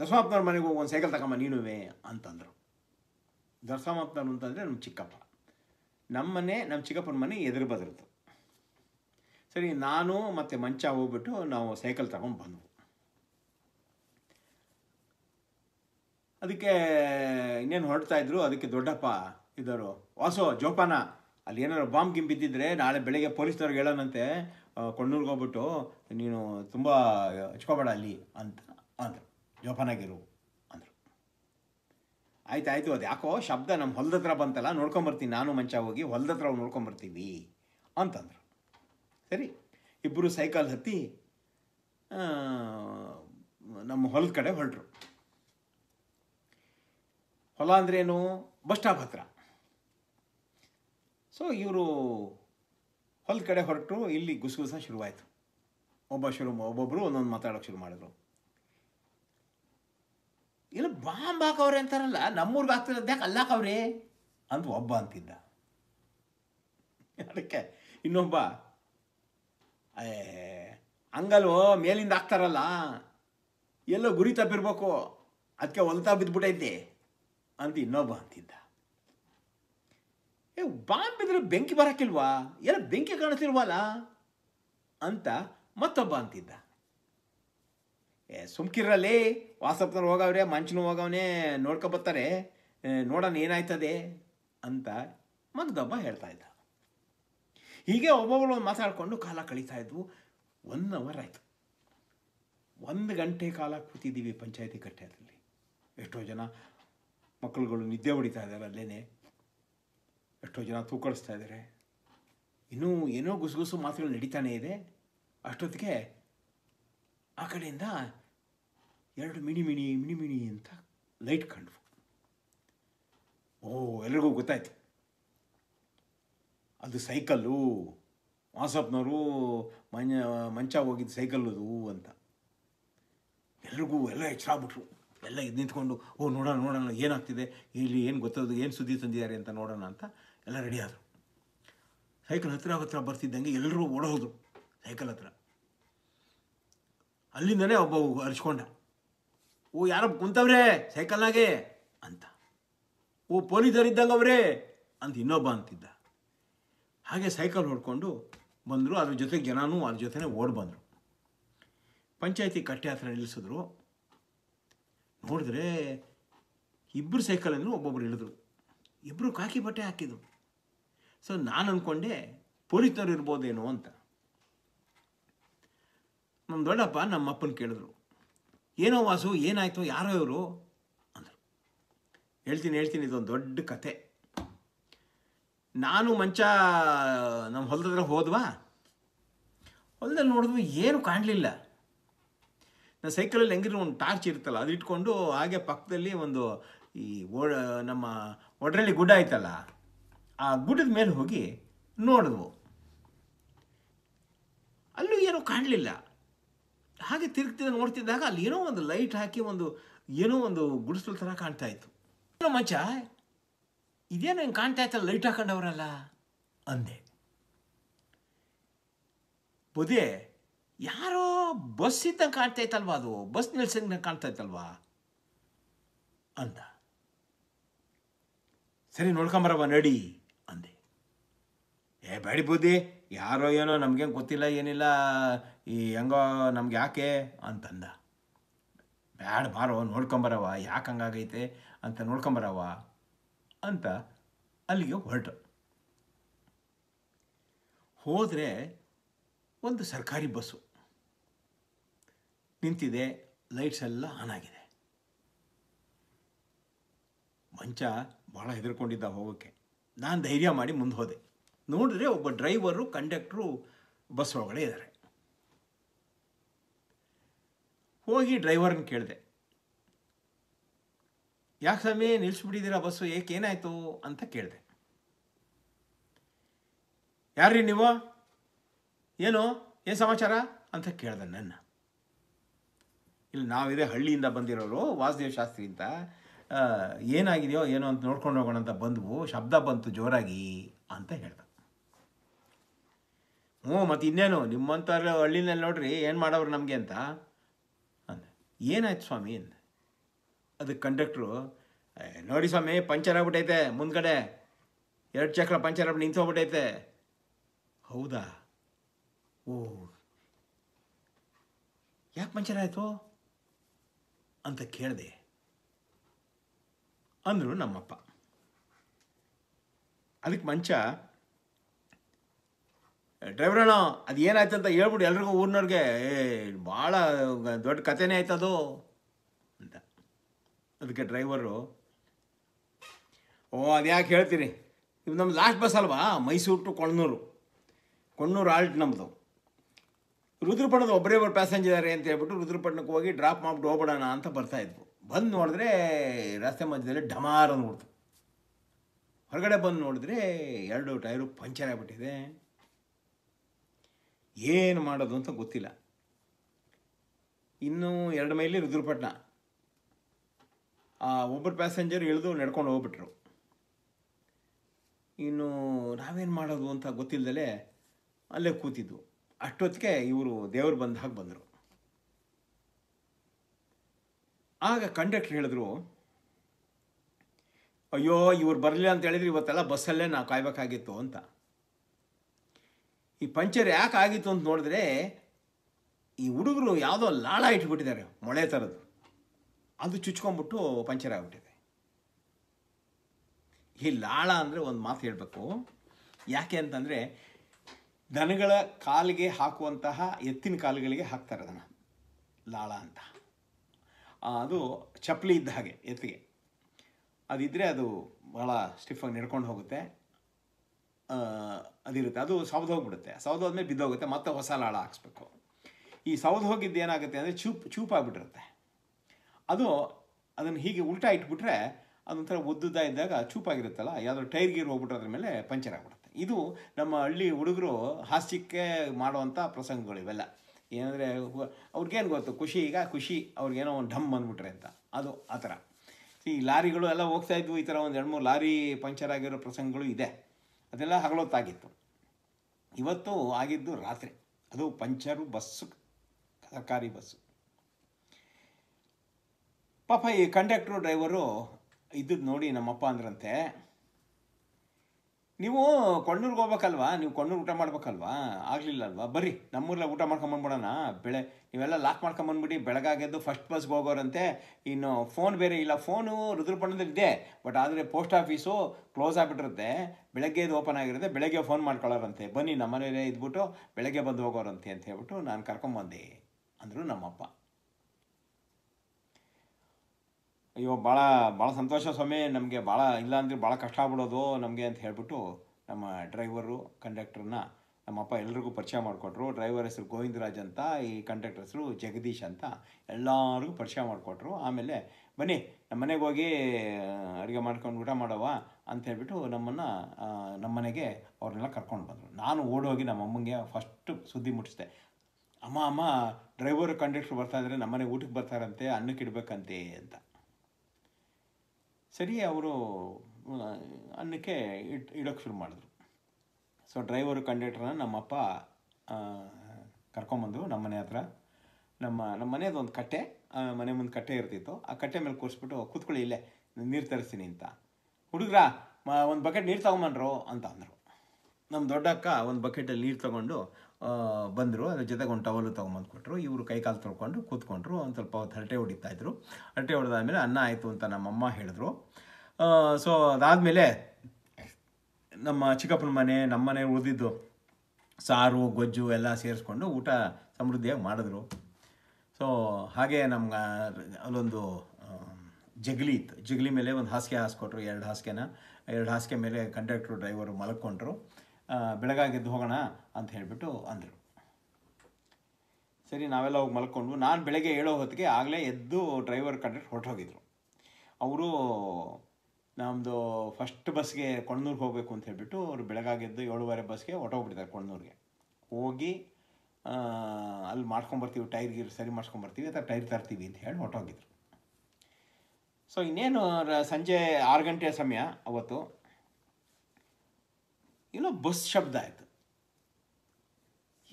ದಸಮಾಪ್ನವ್ರ ಮನೆಗೆ ಹೋಗಿ ಒಂದು ಸೈಕಲ್ ತಗೊಂಬ ನೀನುವೆ ಅಂತಂದರು ದಸಮಾಪ್ನವ್ರು ಅಂತಂದರೆ ನಮ್ಮ ಚಿಕ್ಕಪ್ಪ ನಮ್ಮ ಮನೆ ನಮ್ಮ ಚಿಕ್ಕಪ್ಪನ ಮನೆ ಎದುರು ಬದಿರ್ತು ಸರಿ ನಾನು ಮತ್ತು ಮಂಚ ಹೋಗ್ಬಿಟ್ಟು ನಾವು ಸೈಕಲ್ ತಗೊಂಡು ಬಂದವು ಅದಕ್ಕೆ ಇನ್ನೇನು ಹೊರಡ್ತಾಯಿದ್ರು ಅದಕ್ಕೆ ದೊಡ್ಡಪ್ಪ ಇದ್ದರು ವಾಸೋ ಜೋಪಾನ ಅಲ್ಲಿ ಏನಾದ್ರು ಬಾಂಬ್ ಗಿಂಬ್ ಬಿದ್ದಿದ್ರೆ ನಾಳೆ ಬೆಳಗ್ಗೆ ಪೊಲೀಸ್ನವ್ರಿಗೆ ಹೇಳೋನಂತೆ ಹೋಗ್ಬಿಟ್ಟು ನೀನು ತುಂಬ ಹಚ್ಕೋಬೇಡ ಅಲ್ಲಿ ಅಂತ ಅಂದರು ಜೋಪಾನಾಗಿರು ಅಂದರು ಆಯ್ತು ಆಯಿತು ಅದು ಯಾಕೋ ಶಬ್ದ ನಮ್ಮ ಹೊಲದ ಹತ್ರ ಬಂತಲ್ಲ ನೋಡ್ಕೊಂಬರ್ತೀನಿ ನಾನು ಮಂಚ ಹೋಗಿ ಹೊಲದ ಹತ್ರ ನೋಡ್ಕೊಂಬರ್ತೀವಿ ಅಂತಂದರು ಸರಿ ಇಬ್ಬರು ಸೈಕಲ್ ಹತ್ತಿ ನಮ್ಮ ಹೊಲದ ಕಡೆ ಹೊರಟರು ಹೊಲ ಅಂದ್ರೇನು ಬಸ್ ಸ್ಟಾಪ್ ಹತ್ರ ಸೊ ಇವರು ಹೊಲ ಕಡೆ ಹೊರಟು ಇಲ್ಲಿ ಗುಸುಗುಸ ಶುರುವಾಯಿತು ಒಬ್ಬ ಶುರು ಒಬ್ಬೊಬ್ಬರು ಒಂದೊಂದು ಮಾತಾಡೋಕೆ ಶುರು ಮಾಡಿದ್ರು ಇಲ್ಲ ಬಾಂಬ್ ಹಾಕವ್ರೆ ಅಂತಾರಲ್ಲ ನಮ್ಮೂರ್ಗೆ ಆಗ್ತಿರೋದು ಯಾಕೆ ಅಲ್ಲಾಕವ್ರೆ ಅಂತ ಒಬ್ಬ ಅಂತಿದ್ದ ಅದಕ್ಕೆ ಇನ್ನೊಬ್ಬ ಹಂಗಲ್ವ ಮೇಲಿಂದ ಆಗ್ತಾರಲ್ಲ ಎಲ್ಲೋ ಗುರಿ ತಪ್ಪಿರ್ಬೇಕು ಅದಕ್ಕೆ ಹೊಲ್ತಾ ಬಿದ್ದುಬಿಟ್ಟೈತೆ ಅಂತ ಇನ್ನೊಬ್ಬ ಅಂತಿದ್ದ ಏ ಬಾಂಬ್ ಇದ್ರೆ ಬೆಂಕಿ ಬರಕಿಲ್ವಾ ಎಲ್ಲ ಬೆಂಕಿ ಕಾಣುತ್ತಿರುವಲ್ಲ ಅಂತ ಮತ್ತೊಬ್ಬ ಅಂತಿದ್ದ ಏ ಸುಮ್ಕಿರಲ್ಲಿ ವಾಸಪ್ಪನವ್ರು ಹೋಗವ್ರೆ ಮಂಚನ ಹೋಗವನೇ ಬರ್ತಾರೆ ನೋಡೋಣ ಏನಾಯ್ತದೆ ಅಂತ ಮಗ್ದೊಬ್ಬ ಹೇಳ್ತಾ ಇದ್ದ ಹೀಗೆ ಒಬ್ಬೊಬ್ಬಳು ಮಾತಾಡಿಕೊಂಡು ಕಾಲ ಕಳೀತಾ ಇದ್ವು ಒನ್ ಅವರ್ ಆಯಿತು ಒಂದು ಗಂಟೆ ಕಾಲ ಕೂತಿದ್ದೀವಿ ಪಂಚಾಯತಿ ಕಟ್ಟೆಯಲ್ಲಿ ಎಷ್ಟೋ ಜನ ಮಕ್ಕಳುಗಳು ನಿದ್ದೆ ಹೊಡಿತಾ ಇದ್ದಾರೆ ಅಲ್ಲೇ ಎಷ್ಟೋ ಜನ ತೂಕಡಿಸ್ತಾ ಇದ್ದಾರೆ ಇನ್ನೂ ಏನೋ ಗುಸುಗುಸು ಮಾತುಗಳು ನಡೀತಾನೆ ಇದೆ ಅಷ್ಟೊತ್ತಿಗೆ ಆ ಕಡೆಯಿಂದ ಎರಡು ಮಿಣಿ ಮಿಣಿ ಮಿಣಿ ಮಿಣಿ ಅಂತ ಲೈಟ್ ಕಂಡ್ವು ಓ ಎಲ್ರಿಗೂ ಗೊತ್ತಾಯ್ತು ಅದು ಸೈಕಲ್ಲು ವಾಸಪ್ನವರು ಮಂಜ ಮಂಚ ಹೋಗಿದ್ದು ಸೈಕಲ್ ಅದು ಅಂತ ಎಲ್ರಿಗೂ ಎಲ್ಲ ಹೆಚ್ಚಾಗ್ಬಿಟ್ರು ಎಲ್ಲ ಇದು ನಿಂತ್ಕೊಂಡು ಓ ನೋಡೋಣ ನೋಡೋಣ ಏನಾಗ್ತಿದೆ ಇಲ್ಲಿ ಏನು ಗೊತ್ತದ ಏನು ಸುದ್ದಿ ತಂದಿದ್ದಾರೆ ಅಂತ ನೋಡೋಣ ಅಂತ ಎಲ್ಲ ರೆಡಿ ಆದರು ಸೈಕಲ್ ಹತ್ತಿರ ಹತ್ತಿರ ಬರ್ತಿದ್ದಂಗೆ ಎಲ್ಲರೂ ಓಡೋದು ಸೈಕಲ್ ಹತ್ರ ಅಲ್ಲಿಂದನೇ ಒಬ್ಬ ಅರ್ಚ್ಕೊಂಡ ಓ ಯಾರಪ್ಪ ಕುಂತವ್ರೆ ಸೈಕಲ್ನಾಗೆ ಅಂತ ಓ ಪೊಲೀಸರಿದ್ದಂಗೆ ಅವರೇ ಅಂತ ಇನ್ನೊಬ್ಬ ಅಂತಿದ್ದ ಹಾಗೆ ಸೈಕಲ್ ಹೊಡ್ಕೊಂಡು ಬಂದರು ಅದ್ರ ಜೊತೆ ಜನನೂ ಅದ್ರ ಜೊತೆನೇ ಓಡ್ ಬಂದರು ಪಂಚಾಯತಿ ಕಟ್ಟೆ ಹತ್ರ ನಿಲ್ಲಿಸಿದ್ರು ನೋಡಿದ್ರೆ ಇಬ್ಬರು ಸೈಕಲನ್ನು ಒಬ್ಬೊಬ್ಬರು ಇಳಿದ್ರು ಇಬ್ಬರು ಕಾಕಿ ಬಟ್ಟೆ ಹಾಕಿದ್ರು ಸೊ ನಾನು ಅಂದ್ಕೊಂಡೆ ಪುರಿತರು ಇರ್ಬೋದೇನೋ ಅಂತ ನಮ್ಮ ದೊಡ್ಡಪ್ಪ ನಮ್ಮ ಅಪ್ಪನ ಕೇಳಿದ್ರು ಏನೋ ವಾಸು ಏನಾಯಿತು ಯಾರೋ ಇವರು ಅಂದರು ಹೇಳ್ತೀನಿ ಹೇಳ್ತೀನಿ ಇದೊಂದು ದೊಡ್ಡ ಕತೆ ನಾನು ಮಂಚ ನಮ್ಮ ಹೊಲದತ್ರ ಹೋದ್ವಾ ಹೊಲದಲ್ಲಿ ನೋಡಿದ್ವಿ ಏನು ಕಾಣಲಿಲ್ಲ ನಾನು ಸೈಕಲಲ್ಲಿ ಹೆಂಗಿದ್ರು ಒಂದು ಟಾರ್ಚ್ ಇರುತ್ತಲ್ಲ ಅದು ಇಟ್ಕೊಂಡು ಹಾಗೆ ಪಕ್ಕದಲ್ಲಿ ಒಂದು ಈ ನಮ್ಮ ಒಡ್ರಳ್ಳಿ ಗುಡ್ಡ ಆಯ್ತಲ್ಲ ಆ ಗುಡ್ಡದ ಮೇಲೆ ಹೋಗಿ ನೋಡಿದ್ವು ಅಲ್ಲೂ ಏನೂ ಕಾಣಲಿಲ್ಲ ಹಾಗೆ ತಿರುಗ್ತಿದ್ದ ನೋಡ್ತಿದ್ದಾಗ ಅಲ್ಲಿ ಏನೋ ಒಂದು ಲೈಟ್ ಹಾಕಿ ಒಂದು ಏನೋ ಒಂದು ಗುಡಿಸಲು ಥರ ಕಾಣ್ತಾ ಇತ್ತು ಏನೋ ಮಂಚ ಇದೇನು ಹಿಂಗೆ ಕಾಣ್ತಾ ಇತ್ತಲ್ಲ ಲೈಟ್ ಹಾಕೊಂಡವರಲ್ಲ ಅಂದೆ ಪೊದೆ ಯಾರೋ ಬಸ್ ಇದ್ದಂಗೆ ಕಾಣ್ತಾ ಇತ್ತಲ್ವ ಅದು ಬಸ್ ನಿಲ್ಸಂಗ ಕಾಣ್ತಾ ಇತ್ತಲ್ವಾ ಅಂದ ಸರಿ ನೋಡ್ಕೊಂಬರವ ನಡಿ ಏ ಬೇಡಿ ಬುದ್ಧಿ ಯಾರೋ ಏನೋ ನಮಗೇನು ಗೊತ್ತಿಲ್ಲ ಏನಿಲ್ಲ ಈ ಹೆಂಗೋ ನಮ್ಗೆ ಯಾಕೆ ಅಂತಂದ ಬ್ಯಾಡ್ ಬಾರೋ ನೋಡ್ಕೊಂಬರವ ಯಾಕೆ ಹಂಗಾಗೈತೆ ಅಂತ ನೋಡ್ಕೊಂಬರವ ಅಂತ ಅಲ್ಲಿಗೆ ಹೊರಟು ಹೋದರೆ ಒಂದು ಸರ್ಕಾರಿ ಬಸ್ಸು ನಿಂತಿದೆ ಲೈಟ್ಸ್ ಎಲ್ಲ ಆನ್ ಆಗಿದೆ ಮಂಚ ಭಾಳ ಹೆದರ್ಕೊಂಡಿದ್ದ ಹೋಗೋಕ್ಕೆ ನಾನು ಧೈರ್ಯ ಮಾಡಿ ಮುಂದೆ ಹೋದೆ ನೋಡಿದ್ರೆ ಒಬ್ಬ ಡ್ರೈವರು ಕಂಡಕ್ಟ್ರು ಬಸ್ ಒಳಗಡೆ ಇದ್ದಾರೆ ಹೋಗಿ ಡ್ರೈವರ್ನ ಕೇಳಿದೆ ಯಾಕೆ ಸಮಯ ನಿಲ್ಲಿಸ್ಬಿಟ್ಟಿದ್ದೀರಾ ಬಸ್ಸು ಏಕೆ ಏನಾಯಿತು ಅಂತ ಕೇಳಿದೆ ಯಾರ್ರೀ ನೀವು ಏನು ಏನು ಸಮಾಚಾರ ಅಂತ ಕೇಳ್ದೆ ನನ್ನ ಇಲ್ಲಿ ನಾವಿದೆ ಹಳ್ಳಿಯಿಂದ ಬಂದಿರೋರು ವಾಸುದೇವ ಶಾಸ್ತ್ರಿ ಅಂತ ಏನಾಗಿದೆಯೋ ಏನೋ ಅಂತ ನೋಡ್ಕೊಂಡು ಹೋಗೋಣ ಅಂತ ಬಂದವು ಶಬ್ದ ಬಂತು ಜೋರಾಗಿ ಅಂತ ಹೇಳ್ದೆ ಹ್ಞೂ ಮತ್ತು ಇನ್ನೇನು ನಿಮ್ಮಂಥವ್ರ ಹಳ್ಳಿನಲ್ಲಿ ನೋಡ್ರಿ ಏನು ಮಾಡೋರು ನಮಗೆ ಅಂತ ಅಂದೆ ಏನಾಯ್ತು ಸ್ವಾಮಿ ಅಂದೆ ಅದಕ್ಕೆ ಕಂಡಕ್ಟ್ರು ನೋಡಿ ಸ್ವಾಮಿ ಪಂಚರ್ ಆಗ್ಬಿಟ್ಟೈತೆ ಮುಂದ್ಗಡೆ ಎರಡು ಚಕ್ರ ಪಂಚರ್ ಆಗ್ಬಿಟ್ಟು ನಿಂತೋಗ್ಬಿಟ್ಟೈತೆ ಹೌದಾ ಓ ಯಾಕೆ ಪಂಚರ್ ಆಯಿತು ಅಂತ ಕೇಳಿದೆ ಅಂದರು ನಮ್ಮಪ್ಪ ಅದಕ್ಕೆ ಮಂಚ ಅಣ್ಣ ಅದು ಏನಾಯ್ತು ಅಂತ ಹೇಳ್ಬಿಡಿ ಎಲ್ರಿಗೂ ಊರಿನವ್ರಿಗೆ ಏ ಭಾಳ ದೊಡ್ಡ ಕಥೆನೇ ಅದು ಅಂತ ಅದಕ್ಕೆ ಡ್ರೈವರು ಓ ಅದು ಯಾಕೆ ಇದು ನಮ್ಮ ಲಾಸ್ಟ್ ಬಸ್ ಅಲ್ವಾ ಮೈಸೂರು ಟು ಕೊಣ್ಣೂರು ಕೊಣ್ಣೂರು ಆಲ್ಟ್ ನಮ್ಮದು ರುದ್ರಪಟ್ಟಣದ ಒಬ್ಬರೇ ಒಬ್ಬರು ಪ್ಯಾಸೆಂಜರ್ ಅಂತ ಹೇಳ್ಬಿಟ್ಟು ರುದ್ರಪಟ್ಟಣಕ್ಕೆ ಹೋಗಿ ಡ್ರಾಪ್ ಮಾಡಿಬಿಟ್ಟು ಹೋಗ್ಬಿಡೋಣ ಅಂತ ಬರ್ತಾಯಿದ್ವು ಬಂದು ನೋಡಿದ್ರೆ ರಸ್ತೆ ಮಧ್ಯದಲ್ಲಿ ಢಮಾರ ಅಂದ್ಬಿಡ್ತು ಹೊರಗಡೆ ಬಂದು ನೋಡಿದ್ರೆ ಎರಡು ಟೈರು ಪಂಚರ್ ಆಗಿಬಿಟ್ಟಿದೆ ಏನು ಮಾಡೋದು ಅಂತ ಗೊತ್ತಿಲ್ಲ ಇನ್ನೂ ಎರಡು ಮೈಲಿ ರುದ್ರಪಟ್ಟಣ ಒಬ್ಬರು ಪ್ಯಾಸೆಂಜರ್ ಇಳಿದು ನಡ್ಕೊಂಡು ಹೋಗ್ಬಿಟ್ರು ಇನ್ನು ನಾವೇನು ಮಾಡೋದು ಅಂತ ಗೊತ್ತಿಲ್ಲದಲೇ ಅಲ್ಲೇ ಕೂತಿದ್ದು ಅಷ್ಟೊತ್ತಿಗೆ ಇವರು ದೇವರು ಬಂದ ಹಾಗೆ ಬಂದರು ಆಗ ಕಂಡಕ್ಟ್ರ್ ಹೇಳಿದ್ರು ಅಯ್ಯೋ ಇವ್ರು ಬರಲಿಲ್ಲ ಅಂತ ಹೇಳಿದ್ರೆ ಇವತ್ತೆಲ್ಲ ಬಸ್ಸಲ್ಲೇ ನಾವು ಕಾಯಬೇಕಾಗಿತ್ತು ಅಂತ ಈ ಪಂಚರ್ ಯಾಕೆ ಆಗಿತ್ತು ಅಂತ ನೋಡಿದ್ರೆ ಈ ಹುಡುಗರು ಯಾವುದೋ ಲಾಳ ಇಟ್ಬಿಟ್ಟಿದ್ದಾರೆ ಮೊಳೆ ಥರದ್ದು ಅದು ಚುಚ್ಕೊಂಬಿಟ್ಟು ಪಂಚರ್ ಆಗಿಬಿಟ್ಟಿದೆ ಈ ಲಾಳ ಅಂದರೆ ಒಂದು ಮಾತು ಹೇಳಬೇಕು ಯಾಕೆ ಅಂತಂದರೆ ದನಗಳ ಕಾಲಿಗೆ ಹಾಕುವಂತಹ ಎತ್ತಿನ ಕಾಲುಗಳಿಗೆ ಹಾಕ್ತಾರೆ ಅದನ್ನು ಲಾಳ ಅಂತ ಅದು ಚಪ್ಪಲಿ ಇದ್ದ ಹಾಗೆ ಎತ್ತಿಗೆ ಅದಿದ್ದರೆ ಅದು ಬಹಳ ಸ್ಟಿಫಾಗಿ ನಡ್ಕೊಂಡು ಹೋಗುತ್ತೆ ಅದಿರುತ್ತೆ ಅದು ಸೌದು ಹೋಗ್ಬಿಡುತ್ತೆ ಸೌದು ಹೋದ್ಮೇಲೆ ಬಿದ್ದೋಗುತ್ತೆ ಮತ್ತೆ ಹೊಸ ಲಾಳ ಹಾಕ್ಸ್ಬೇಕು ಈ ಸೌದು ಹೋಗಿದ್ದು ಏನಾಗುತ್ತೆ ಅಂದರೆ ಚೂಪ್ ಚೂಪಾಗ್ಬಿಟ್ಟಿರುತ್ತೆ ಅದು ಅದನ್ನು ಹೀಗೆ ಉಲ್ಟಾ ಇಟ್ಬಿಟ್ರೆ ಅದೊಂಥರ ಉದ್ದುದ್ದ ಇದ್ದಾಗ ಚೂಪಾಗಿರುತ್ತಲ್ಲ ಯಾವುದೋ ಟೈರ್ ಗೀರ್ ಹೋಗ್ಬಿಟ್ರೆ ಅದ್ರ ಮೇಲೆ ಪಂಚರ್ ಆಗ್ಬಿಡುತ್ತೆ ಇದು ನಮ್ಮ ಹಳ್ಳಿ ಹುಡುಗರು ಹಾಸ್ಯಕ್ಕೆ ಮಾಡುವಂಥ ಪ್ರಸಂಗಗಳು ಇವೆಲ್ಲ ಏನಂದರೆ ಅವ್ರಿಗೇನು ಗೊತ್ತು ಖುಷಿ ಈಗ ಖುಷಿ ಅವ್ರಿಗೇನೋ ಒಂದು ಢಮ್ ಅಂದ್ಬಿಟ್ರೆ ಅಂತ ಅದು ಆ ಥರ ಈ ಲಾರಿಗಳು ಎಲ್ಲ ಹೋಗ್ತಾ ಇದ್ವು ಈ ಥರ ಒಂದು ಎರಡು ಮೂರು ಲಾರಿ ಪಂಚರ್ ಆಗಿರೋ ಪ್ರಸಂಗಗಳು ಇದೆ ಅದೆಲ್ಲ ಹಗಲೊತ್ತಾಗಿತ್ತು ಇವತ್ತು ಆಗಿದ್ದು ರಾತ್ರಿ ಅದು ಪಂಚರು ಬಸ್ಸು ಸರ್ಕಾರಿ ಬಸ್ಸು ಪಾಪ ಈ ಕಂಡಕ್ಟ್ರು ಡ್ರೈವರು ಇದ್ದದ್ದು ನೋಡಿ ನಮ್ಮಪ್ಪ ಅಂದ್ರಂತೆ ನೀವು ಕೊಣ್ಣೂರ್ಗೆ ಹೋಗ್ಬೇಕಲ್ವಾ ನೀವು ಕೊಣ್ಣೂರ್ ಊಟ ಮಾಡ್ಬೇಕಲ್ವಾ ಆಗಲಿಲ್ಲ ಅಲ್ವಾ ಬರ್ರಿ ನಮ್ಮೂರಲ್ಲ ಊಟ ಮಾಡ್ಕೊಂಬಂದ್ಬಿಡೋಣ ಬೆಳೆ ನೀವೆಲ್ಲ ಲಾಕ್ ಮಾಡ್ಕೊಂಬಂದ್ಬಿಡಿ ಬೆಳಗಾಗೆದ್ದು ಫಸ್ಟ್ ಬಸ್ಗೆ ಹೋಗೋರಂತೆ ಇನ್ನು ಫೋನ್ ಬೇರೆ ಇಲ್ಲ ಫೋನು ರುದ್ರಪಣ್ಣದಲ್ಲಿ ಇದೆ ಬಟ್ ಆದರೆ ಪೋಸ್ಟ್ ಆಫೀಸು ಕ್ಲೋಸ್ ಆಗಿಬಿಟ್ಟಿರುತ್ತೆ ಬೆಳಗ್ಗೆ ಇದು ಓಪನ್ ಆಗಿರುತ್ತೆ ಬೆಳಗ್ಗೆ ಫೋನ್ ಮಾಡ್ಕೊಳ್ಳೋರಂತೆ ಬನ್ನಿ ನಮ್ಮನೇಲೆ ಇದ್ಬಿಟ್ಟು ಬೆಳಗ್ಗೆ ಬಂದು ಹೋಗೋರಂತೆ ಅಂತ ಹೇಳ್ಬಿಟ್ಟು ನಾನು ಕರ್ಕೊಂಬಂದೆ ಅಂದರು ನಮ್ಮಪ್ಪ ಅಯ್ಯೋ ಭಾಳ ಭಾಳ ಸಂತೋಷ ಸ್ವಾಮಿ ನಮಗೆ ಭಾಳ ಇಲ್ಲ ಅಂದರೆ ಭಾಳ ಕಷ್ಟ ಆಗ್ಬಿಡೋದು ನಮಗೆ ಅಂತ ಹೇಳಿಬಿಟ್ಟು ನಮ್ಮ ಡ್ರೈವರು ಕಂಡಕ್ಟ್ರನ್ನ ನಮ್ಮಪ್ಪ ಎಲ್ರಿಗೂ ಪರಿಚಯ ಮಾಡಿಕೊಟ್ರು ಡ್ರೈವರ್ ಹೆಸರು ಗೋವಿಂದರಾಜ್ ಅಂತ ಈ ಕಂಡಕ್ಟರ್ ಹೆಸರು ಜಗದೀಶ್ ಅಂತ ಎಲ್ಲರಿಗೂ ಪರಿಚಯ ಮಾಡಿಕೊಟ್ರು ಆಮೇಲೆ ಬನ್ನಿ ನಮ್ಮ ಮನೆಗೆ ಹೋಗಿ ಅಡುಗೆ ಮಾಡ್ಕೊಂಡು ಊಟ ಮಾಡವ ಅಂತ ಹೇಳ್ಬಿಟ್ಟು ನಮ್ಮನ್ನು ನಮ್ಮ ಮನೆಗೆ ಅವ್ರನ್ನೆಲ್ಲ ಕರ್ಕೊಂಡು ಬಂದರು ನಾನು ಓಡೋಗಿ ನಮ್ಮ ಅಮ್ಮಂಗೆ ಫಸ್ಟು ಸುದ್ದಿ ಮುಟ್ಟಿಸಿದೆ ಅಮ್ಮ ಅಮ್ಮ ಡ್ರೈವರ್ ಕಂಡಕ್ಟ್ರ್ ಬರ್ತಾಯಿದ್ರೆ ನಮ್ಮ ನಮ್ಮನೆ ಊಟಕ್ಕೆ ಬರ್ತಾರಂತೆ ಅನ್ನಕ್ಕೆ ಇಡಬೇಕಂತೆ ಅಂತ ಸರಿ ಅವರು ಅನ್ನಕ್ಕೆ ಇಟ್ ಇಡೋಕ್ಕೆ ಶುರು ಮಾಡಿದ್ರು ಸೊ ಡ್ರೈವರು ಕಂಡಕ್ಟ್ರನ್ನ ನಮ್ಮಪ್ಪ ಕರ್ಕೊಂಬಂದು ನಮ್ಮ ಮನೆ ಹತ್ರ ನಮ್ಮ ನಮ್ಮ ಮನೆಯದು ಒಂದು ಕಟ್ಟೆ ಮನೆ ಮುಂದೆ ಕಟ್ಟೆ ಇರ್ತಿತ್ತು ಆ ಕಟ್ಟೆ ಮೇಲೆ ಕೂರಿಸ್ಬಿಟ್ಟು ಕೂತ್ಕೊಳ್ಳಿ ಇಲ್ಲೇ ನೀರು ತರಿಸ್ತೀನಿ ಅಂತ ಹುಡುಗ್ರ ಒಂದು ಬಕೆಟ್ ನೀರು ತೊಗೊಂಬನ್ರು ಅಂತ ಅಂದರು ನಮ್ಮ ದೊಡ್ಡಕ್ಕ ಒಂದು ಬಕೆಟಲ್ಲಿ ನೀರು ತಗೊಂಡು ಬಂದರು ಅದ್ರ ಜೊತೆಗೆ ಒಂದು ಟವಲು ತೊಗೊಂಬಂದು ಕೊಟ್ಟರು ಇವರು ಕೈ ಕಾಲು ತೊಳ್ಕೊಂಡು ಕೂತ್ಕೊಂಡ್ರು ಒಂದು ಸ್ವಲ್ಪ ಹೊತ್ತು ಹರಟೆ ಹೊಡಿತಾಯಿದ್ರು ಹರಟೆ ಹೊಡೆದಾದಮೇಲೆ ಅನ್ನ ಆಯಿತು ಅಂತ ನಮ್ಮಮ್ಮ ಹೇಳಿದ್ರು ಸೊ ಅದಾದಮೇಲೆ ನಮ್ಮ ಚಿಕ್ಕಪ್ಪನ ಮನೆ ನಮ್ಮನೆ ಉಳಿದಿದ್ದು ಸಾರು ಗೊಜ್ಜು ಎಲ್ಲ ಸೇರಿಸ್ಕೊಂಡು ಊಟ ಸಮೃದ್ಧಿಯಾಗಿ ಮಾಡಿದ್ರು ಸೊ ಹಾಗೆ ನಮ್ಗೆ ಅಲ್ಲೊಂದು ಜಗಲಿ ಇತ್ತು ಜಗಲಿ ಮೇಲೆ ಒಂದು ಹಾಸಿಗೆ ಹಾಸ್ಕೊಟ್ರು ಎರಡು ಹಾಸಿಗೆನ ಎರಡು ಹಾಸಿಗೆ ಮೇಲೆ ಕಂಡಕ್ಟ್ರು ಡ್ರೈವರು ಮಲ್ಕೊಂಡ್ರು ಬೆಳಗಾಗೆದ್ದು ಹೋಗೋಣ ಅಂತ ಹೇಳಿಬಿಟ್ಟು ಅಂದರು ಸರಿ ನಾವೆಲ್ಲ ಹೋಗಿ ಮಲ್ಕೊಂಡು ನಾನು ಬೆಳಗ್ಗೆ ಏಳೋ ಹೊತ್ತಿಗೆ ಆಗಲೇ ಎದ್ದು ಡ್ರೈವರ್ ಕಂಡಕ್ಟ್ ಹೊರಟೋಗಿದ್ರು ಅವರು ನಮ್ಮದು ಫಸ್ಟ್ ಬಸ್ಗೆ ಕೊಣ್ಣೂರಿಗೆ ಹೋಗಬೇಕು ಅಂತ ಹೇಳಿಬಿಟ್ಟು ಅವರು ಬೆಳಗಾಗೆದ್ದು ಏಳುವರೆ ಬಸ್ಗೆ ಹೊಟ್ಟೋಗ್ಬಿಡ್ತಾರೆ ಕೊಣ್ಣೂರಿಗೆ ಹೋಗಿ ಅಲ್ಲಿ ಮಾಡ್ಕೊಂಬರ್ತೀವಿ ಟೈರ್ ಗೀರ್ ಸರಿ ಬರ್ತೀವಿ ಅಥವಾ ಟೈರ್ ತರ್ತೀವಿ ಅಂತ ಹೇಳಿ ಹೊಟ್ಟೋಗಿದ್ರು ಸೊ ಇನ್ನೇನು ಸಂಜೆ ಆರು ಗಂಟೆಯ ಸಮಯ ಅವತ್ತು ಏನೋ ಬಸ್ ಶಬ್ದ ಆಯಿತು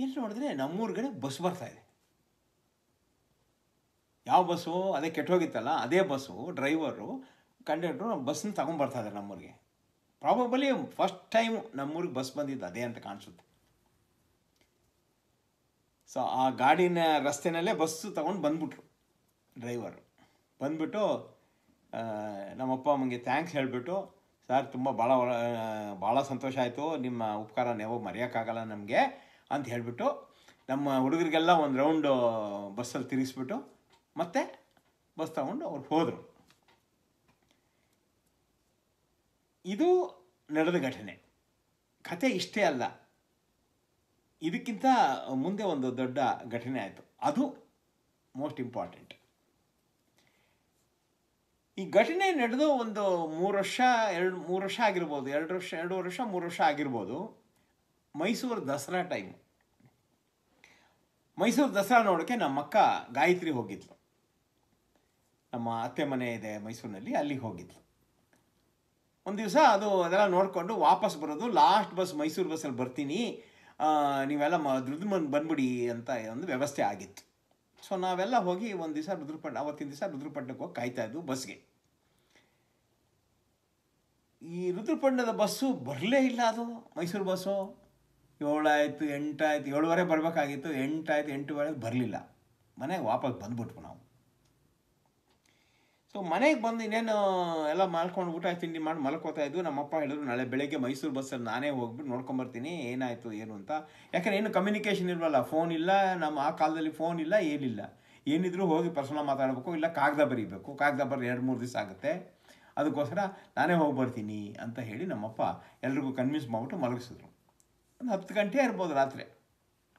ಎಲ್ಲಿ ನೋಡಿದ್ರೆ ಕಡೆ ಬಸ್ ಬರ್ತಾ ಇದೆ ಯಾವ ಬಸ್ಸು ಅದೇ ಕೆಟ್ಟೋಗಿತ್ತಲ್ಲ ಅದೇ ಬಸ್ಸು ಡ್ರೈವರು ಕಂಡಕ್ಟ್ರು ಬಸ್ನ ತಗೊಂಡ್ಬರ್ತಾ ಇದ್ದಾರೆ ನಮ್ಮೂರಿಗೆ ಪ್ರಾಬಬಲಿ ಫಸ್ಟ್ ಟೈಮ್ ನಮ್ಮೂರಿಗೆ ಬಸ್ ಬಂದಿದ್ದು ಅದೇ ಅಂತ ಕಾಣಿಸುತ್ತೆ ಸೊ ಆ ಗಾಡಿನ ರಸ್ತೆಯಲ್ಲೇ ಬಸ್ಸು ತಗೊಂಡು ಬಂದ್ಬಿಟ್ರು ಡ್ರೈವರು ಬಂದ್ಬಿಟ್ಟು ನಮ್ಮಪ್ಪ ಅಮ್ಮಂಗೆ ಥ್ಯಾಂಕ್ಸ್ ಹೇಳಿಬಿಟ್ಟು ಸರ್ ತುಂಬ ಭಾಳ ಭಾಳ ಸಂತೋಷ ಆಯಿತು ನಿಮ್ಮ ಉಪಕಾರ ನೀವು ಮರೆಯೋಕ್ಕಾಗಲ್ಲ ನಮಗೆ ಅಂತ ಹೇಳಿಬಿಟ್ಟು ನಮ್ಮ ಹುಡುಗರಿಗೆಲ್ಲ ಒಂದು ರೌಂಡು ಬಸ್ಸಲ್ಲಿ ತಿರುಗಿಸ್ಬಿಟ್ಟು ಮತ್ತೆ ಬಸ್ ತಗೊಂಡು ಅವ್ರು ಹೋದರು ಇದು ನಡೆದ ಘಟನೆ ಕತೆ ಇಷ್ಟೇ ಅಲ್ಲ ಇದಕ್ಕಿಂತ ಮುಂದೆ ಒಂದು ದೊಡ್ಡ ಘಟನೆ ಆಯಿತು ಅದು ಮೋಸ್ಟ್ ಇಂಪಾರ್ಟೆಂಟ್ ಈ ಘಟನೆ ನಡೆದು ಒಂದು ಮೂರು ವರ್ಷ ಎರಡು ಮೂರು ವರ್ಷ ಆಗಿರ್ಬೋದು ಎರಡು ವರ್ಷ ಎರಡು ವರ್ಷ ಮೂರು ವರ್ಷ ಆಗಿರ್ಬೋದು ಮೈಸೂರು ದಸರಾ ಟೈಮ್ ಮೈಸೂರು ದಸರಾ ನೋಡೋಕ್ಕೆ ನಮ್ಮ ಅಕ್ಕ ಗಾಯತ್ರಿ ಹೋಗಿದ್ಲು ನಮ್ಮ ಅತ್ತೆ ಮನೆ ಇದೆ ಮೈಸೂರಿನಲ್ಲಿ ಅಲ್ಲಿಗೆ ಹೋಗಿದ್ಲು ಒಂದು ದಿವಸ ಅದು ಅದೆಲ್ಲ ನೋಡಿಕೊಂಡು ವಾಪಸ್ ಬರೋದು ಲಾಸ್ಟ್ ಬಸ್ ಮೈಸೂರು ಬಸ್ಸಲ್ಲಿ ಬರ್ತೀನಿ ನೀವೆಲ್ಲ ದುಡ್ದು ಬಂದ್ಬಿಡಿ ಅಂತ ಒಂದು ವ್ಯವಸ್ಥೆ ಆಗಿತ್ತು ಸೊ ನಾವೆಲ್ಲ ಹೋಗಿ ಒಂದು ದಿವಸ ರುದ್ರಪಟ್ಟ ಅವತ್ತಿನ ದಿವಸ ರುದ್ರಪಟ್ಟಣಕ್ಕೆ ಹೋಗಿ ಕಾಯ್ತಾ ಇದ್ವು ಬಸ್ಗೆ ಈ ರುದ್ರಪಟ್ಟಣದ ಬಸ್ಸು ಬರಲೇ ಇಲ್ಲ ಅದು ಮೈಸೂರು ಬಸ್ಸು ಏಳಾಯ್ತು ಎಂಟಾಯ್ತು ಏಳುವರೆ ಬರಬೇಕಾಗಿತ್ತು ಎಂಟಾಯಿತು ಎಂಟೂವರೆ ಬರಲಿಲ್ಲ ಮನೆಗೆ ವಾಪಸ್ ಬಂದ್ಬಿಟ್ವು ನಾವು ಸೊ ಮನೆಗೆ ಬಂದು ಇನ್ನೇನು ಎಲ್ಲ ಮಲ್ಕೊಂಡು ಊಟ ತಿಂಡಿ ಮಾಡಿ ಮಲ್ಕೋತಾ ಇದ್ವಿ ನಮ್ಮಪ್ಪ ಹೇಳಿದ್ರು ನಾಳೆ ಬೆಳಗ್ಗೆ ಮೈಸೂರು ಬಸ್ಸಲ್ಲಿ ನಾನೇ ಹೋಗ್ಬಿಟ್ಟು ನೋಡ್ಕೊಂಬರ್ತೀನಿ ಏನಾಯಿತು ಏನು ಅಂತ ಯಾಕಂದರೆ ಏನು ಕಮ್ಯುನಿಕೇಷನ್ ಇಲ್ವಲ್ಲ ಫೋನ್ ಇಲ್ಲ ನಮ್ಮ ಆ ಕಾಲದಲ್ಲಿ ಫೋನ್ ಇಲ್ಲ ಏನಿಲ್ಲ ಏನಿದ್ರು ಹೋಗಿ ಪರ್ಸನಲ್ ಮಾತಾಡಬೇಕು ಇಲ್ಲ ಕಾಗದ ಬರೀಬೇಕು ಕಾಗದ ಬರೀ ಎರಡು ಮೂರು ದಿವಸ ಆಗುತ್ತೆ ಅದಕ್ಕೋಸ್ಕರ ನಾನೇ ಹೋಗಿ ಬರ್ತೀನಿ ಅಂತ ಹೇಳಿ ನಮ್ಮಪ್ಪ ಎಲ್ರಿಗೂ ಕನ್ವಿನ್ಸ್ ಮಾಡಿಬಿಟ್ಟು ಮಲಗಿಸಿದ್ರು ಒಂದು ಹತ್ತು ಗಂಟೆ ಇರ್ಬೋದು ರಾತ್ರಿ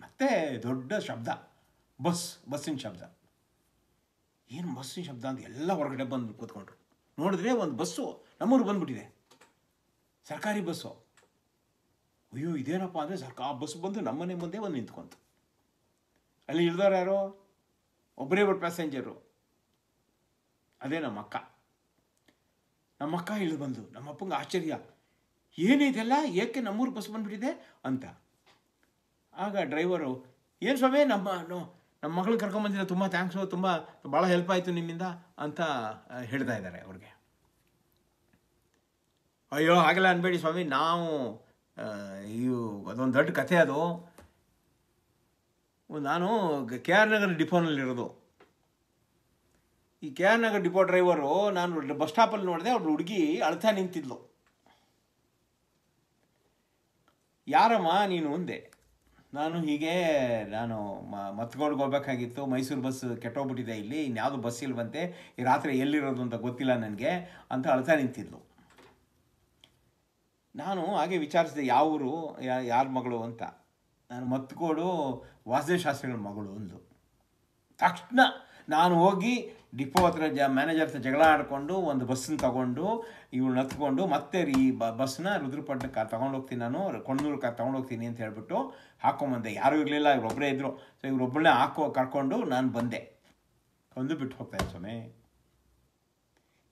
ಮತ್ತೆ ದೊಡ್ಡ ಶಬ್ದ ಬಸ್ ಬಸ್ಸಿನ ಶಬ್ದ ಏನು ಬಸ್ಸಿನ ಶಬ್ದ ಅಂತ ಎಲ್ಲ ಹೊರಗಡೆ ಬಂದು ಕೂತ್ಕೊಂಡ್ರು ನೋಡಿದ್ರೆ ಒಂದು ಬಸ್ಸು ನಮ್ಮೂರು ಬಂದ್ಬಿಟ್ಟಿದೆ ಸರ್ಕಾರಿ ಬಸ್ಸು ಅಯ್ಯೋ ಇದೇನಪ್ಪ ಅಂದರೆ ಸರ್ಕ ಆ ಬಸ್ ಬಂದು ನಮ್ಮನೆ ಮುಂದೆ ಒಂದು ನಿಂತ್ಕೊಂತು ಅಲ್ಲಿ ಇಳ್ದವ್ರು ಯಾರೋ ಒಬ್ಬರೇ ಒಬ್ಬರು ಪ್ಯಾಸೆಂಜರು ಅದೇ ನಮ್ಮ ಅಕ್ಕ ನಮ್ಮ ಅಕ್ಕ ಇಳಿದು ಬಂದು ನಮ್ಮ ಆಶ್ಚರ್ಯ ಏನಿದೆಲ್ಲ ಏಕೆ ನಮ್ಮೂರು ಬಸ್ ಬಂದುಬಿಟ್ಟಿದೆ ಅಂತ ಆಗ ಡ್ರೈವರು ಏನು ಸ್ವಾಮಿ ನಮ್ಮ ನಮ್ಮ ಮಗಳು ಕರ್ಕೊಂಬಂದಿಲ್ಲ ತುಂಬ ಥ್ಯಾಂಕ್ಸು ತುಂಬ ಭಾಳ ಹೆಲ್ಪ್ ಆಯಿತು ನಿಮ್ಮಿಂದ ಅಂತ ಹೇಳ್ತಾ ಇದ್ದಾರೆ ಅವ್ರಿಗೆ ಅಯ್ಯೋ ಹಾಗೆಲ್ಲ ಅನ್ಬೇಡಿ ಸ್ವಾಮಿ ನಾವು ಇವು ಅದೊಂದು ದೊಡ್ಡ ಕಥೆ ಅದು ನಾನು ಕೆ ಆರ್ ನಗರ್ ಡಿಪೋನಲ್ಲಿರೋದು ಈ K R Nagar depot driver ನಾನು ಬಸ್ ಸ್ಟಾಪಲ್ಲಿ ನೋಡಿದೆ ಅವ್ರ ಹುಡುಗಿ ಅಳ್ತಾ ನಿಂತಿದ್ಲು ಯಾರಮ್ಮ ನೀನು ಒಂದೇ ನಾನು ಹೀಗೆ ನಾನು ಮ ಮತ್ಗೋಡ್ಗೆ ಹೋಗ್ಬೇಕಾಗಿತ್ತು ಮೈಸೂರು ಬಸ್ ಕೆಟ್ಟೋಗ್ಬಿಟ್ಟಿದೆ ಇಲ್ಲಿ ಇನ್ಯಾವುದು ಬಸ್ ಇಲ್ವಂತೆ ಈ ರಾತ್ರಿ ಎಲ್ಲಿರೋದು ಅಂತ ಗೊತ್ತಿಲ್ಲ ನನಗೆ ಅಂತ ಅಳ್ತಾ ನಿಂತಿದ್ಲು ನಾನು ಹಾಗೆ ವಿಚಾರಿಸಿದೆ ಯಾವ ಊರು ಯಾರ ಮಗಳು ಅಂತ ನಾನು ಮತ್ಕೋಡು ವಾಸುದೇವ ಶಾಸ್ತ್ರಿಗಳ ಮಗಳು ಅಂದು ತಕ್ಷಣ ನಾನು ಹೋಗಿ ಡಿಪೋ ಹತ್ರ ಜ ಮ್ಯಾನೇಜರ್ ಹತ್ರ ಜಗಳ ಆಡಿಕೊಂಡು ಒಂದು ಬಸ್ಸನ್ನು ತಗೊಂಡು ಇವ್ಳನ್ನ ಹತ್ಕೊಂಡು ಮತ್ತೆ ಈ ಬಸ್ನ ರುದ್ರಪಟ್ಟಕ್ಕೆ ತೊಗೊಂಡೋಗ್ತೀನಿ ನಾನು ಕಣ್ಣೂರು ಕ ತೊಗೊಂಡೋಗ್ತೀನಿ ಅಂತ ಹೇಳ್ಬಿಟ್ಟು ಹಾಕೊಂಬಂದೆ ಯಾರೂ ಇರಲಿಲ್ಲ ಇವ್ರೊಬ್ಬರೇ ಇದ್ದರು ಸೊ ಇವ್ರೊಬ್ಬಳನ್ನೇ ಹಾಕೋ ಕರ್ಕೊಂಡು ನಾನು ಬಂದೆ ಒಂದು ಬಿಟ್ಟು ಹೋಗ್ತಾಯಿದ್ದೆ ಸ್ವಾಮಿ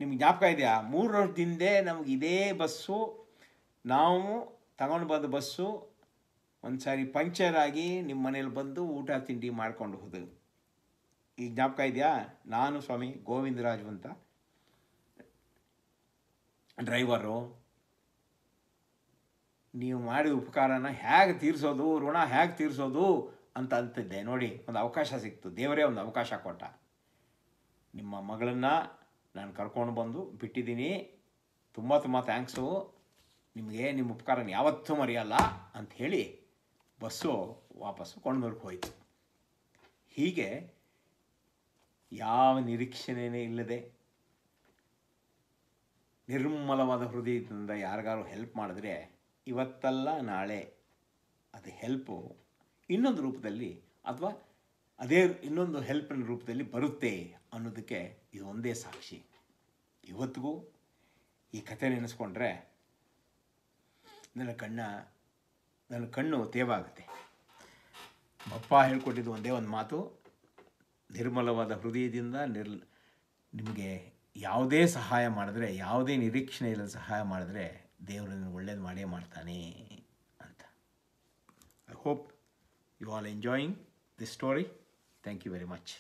ನಿಮ್ಗೆ ಜ್ಞಾಪಕ ಇದೆಯಾ ಮೂರು ಹಿಂದೆ ನಮ್ಗೆ ಇದೇ ಬಸ್ಸು ನಾವು ತಗೊಂಡು ಬಂದ ಬಸ್ಸು ಒಂದು ಸಾರಿ ಪಂಕ್ಚರ್ ಆಗಿ ನಿಮ್ಮ ಮನೇಲಿ ಬಂದು ಊಟ ತಿಂಡಿ ಮಾಡ್ಕೊಂಡು ಹೋದ್ರು ಈ ಜ್ಞಾಪಕ ಇದೆಯಾ ನಾನು ಸ್ವಾಮಿ ಗೋವಿಂದರಾಜು ಅಂತ ಡ್ರೈವರು ನೀವು ಮಾಡಿದ ಉಪಕಾರನ ಹೇಗೆ ತೀರಿಸೋದು ಋಣ ಹೇಗೆ ತೀರಿಸೋದು ಅಂತ ಅಂತಿದ್ದೆ ನೋಡಿ ಒಂದು ಅವಕಾಶ ಸಿಕ್ತು ದೇವರೇ ಒಂದು ಅವಕಾಶ ಕೊಟ್ಟ ನಿಮ್ಮ ಮಗಳನ್ನು ನಾನು ಕರ್ಕೊಂಡು ಬಂದು ಬಿಟ್ಟಿದ್ದೀನಿ ತುಂಬ ತುಂಬ ಥ್ಯಾಂಕ್ಸು ನಿಮಗೆ ನಿಮ್ಮ ಉಪಕಾರನ ಯಾವತ್ತೂ ಮರೆಯಲ್ಲ ಅಂಥೇಳಿ ಬಸ್ಸು ವಾಪಸ್ಸು ಕೊಂಡು ಹೋಯಿತು ಹೀಗೆ ಯಾವ ನಿರೀಕ್ಷಣೆಯೇ ಇಲ್ಲದೆ ನಿರ್ಮಲವಾದ ಹೃದಯದಿಂದ ಯಾರಿಗಾರು ಹೆಲ್ಪ್ ಮಾಡಿದ್ರೆ ಇವತ್ತಲ್ಲ ನಾಳೆ ಅದು ಹೆಲ್ಪು ಇನ್ನೊಂದು ರೂಪದಲ್ಲಿ ಅಥವಾ ಅದೇ ಇನ್ನೊಂದು ಹೆಲ್ಪಿನ ರೂಪದಲ್ಲಿ ಬರುತ್ತೆ ಅನ್ನೋದಕ್ಕೆ ಇದೊಂದೇ ಸಾಕ್ಷಿ ಇವತ್ತಿಗೂ ಈ ಕಥೆ ನೆನೆಸ್ಕೊಂಡ್ರೆ ನನ್ನ ಕಣ್ಣ ನನ್ನ ಕಣ್ಣು ತೇವಾಗುತ್ತೆ ಅಪ್ಪ ಹೇಳ್ಕೊಟ್ಟಿದ್ದು ಒಂದೇ ಒಂದು ಮಾತು ನಿರ್ಮಲವಾದ ಹೃದಯದಿಂದ ನಿರ್ ನಿಮಗೆ ಯಾವುದೇ ಸಹಾಯ ಮಾಡಿದ್ರೆ ಯಾವುದೇ ನಿರೀಕ್ಷಣೆ ಇಲ್ಲದ ಸಹಾಯ ಮಾಡಿದ್ರೆ ದೇವರು ನಿನ್ನ ಒಳ್ಳೇದು ಮಾಡೇ ಮಾಡ್ತಾನೆ ಅಂತ I hope you all enjoying this story thank you very much